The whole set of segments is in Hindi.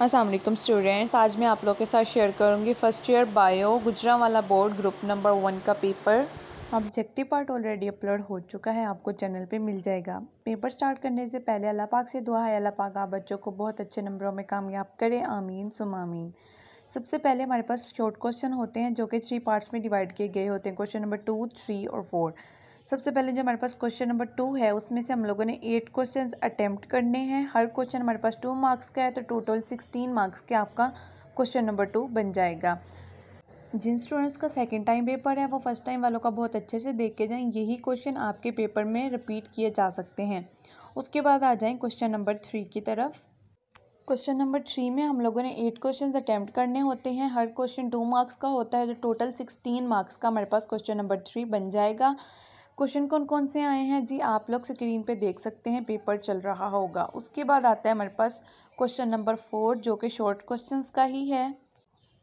असलम स्टूडेंट्स आज मैं आप लोग के साथ शेयर करूंगी फ़र्स्ट ईयर बायो गुजरा वाला बोर्ड ग्रुप नंबर वन का paper objective part already upload हो चुका है आपको चैनल पे मिल जाएगा पेपर स्टार्ट करने से पहले अल्लाह पाक से दुआ है अल्लाह पाक आप बच्चों को बहुत अच्छे नंबरों में कामयाब करें आमीन सुम आमीन सबसे पहले हमारे पास शॉर्ट क्वेश्चन होते हैं जो कि थ्री पार्ट्स में डिवाइड किए गए होते हैं क्वेश्चन नंबर टू थ्री और फोर सबसे पहले जो हमारे पास क्वेश्चन नंबर टू है उसमें से हम लोगों ने एट क्वेश्चन अटैम्प्ट करने हैं हर क्वेश्चन हमारे पास टू मार्क्स का है तो टोटल सिक्सटीन मार्क्स के आपका क्वेश्चन नंबर टू बन जाएगा जिन स्टूडेंट्स का सेकेंड टाइम पेपर है वो फर्स्ट टाइम वालों का बहुत अच्छे से देख के जाएँ यही क्वेश्चन आपके पेपर में रिपीट किए जा सकते हैं उसके बाद आ जाएँ क्वेश्चन नंबर थ्री की तरफ क्वेश्चन नंबर थ्री में हम लोगों ने एट क्वेश्चन अटैम्प्ट करने होते हैं हर क्वेश्चन टू मार्क्स का होता है तो टोटल सिक्सटीन मार्क्स का हमारे पास क्वेश्चन नंबर थ्री बन जाएगा क्वेश्चन कौन कौन से आए हैं जी आप लोग स्क्रीन पे देख सकते हैं पेपर चल रहा होगा उसके बाद आता है हमारे पास क्वेश्चन नंबर फोर जो कि शॉर्ट क्वेश्चन का ही है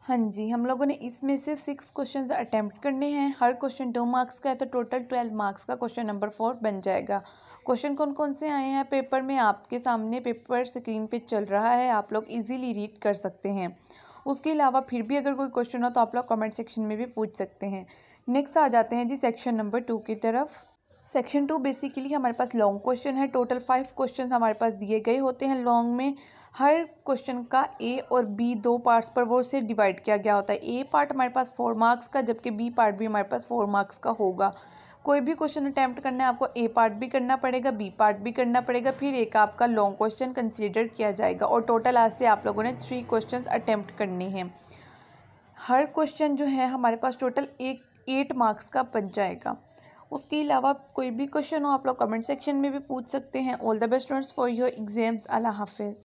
हाँ जी हम लोगों ने इसमें से सिक्स क्वेश्चंस अटैम्प्ट करने हैं हर क्वेश्चन टू मार्क्स का है तो टोटल ट्वेल्व मार्क्स का क्वेश्चन नंबर फोर बन जाएगा क्वेश्चन कौन कौन से आए हैं पेपर में आपके सामने पेपर स्क्रीन पे चल रहा है आप लोग इजीली रीड कर सकते हैं उसके अलावा फिर भी अगर कोई क्वेश्चन हो तो आप लोग कमेंट सेक्शन में भी पूछ सकते हैं नेक्स्ट आ जाते हैं जी सेक्शन नंबर टू की तरफ सेक्शन टू बेसिकली हमारे पास लॉन्ग क्वेश्चन है टोटल फाइव क्वेश्चन हमारे पास दिए गए होते हैं लॉन्ग में हर क्वेश्चन का ए और बी दो पार्ट्स पर वो से डिवाइड किया गया होता है ए पार्ट हमारे पास फोर मार्क्स का जबकि बी पार्ट भी हमारे पास फोर मार्क्स का होगा कोई भी क्वेश्चन अटैम्प्ट करना है आपको ए पार्ट भी करना पड़ेगा बी पार्ट भी करना पड़ेगा फिर एक आपका लॉन्ग क्वेश्चन कंसिडर किया जाएगा और टोटल आज से आप लोगों ने थ्री क्वेश्चन अटैम्प्ट करने हैं हर क्वेश्चन जो है हमारे पास टोटल एक एट मार्क्स का बन जाएगा उसके अलावा कोई भी क्वेश्चन हो आप लोग कमेंट सेक्शन में भी पूछ सकते हैं all the best students for your exams अल्लाह हाफिज़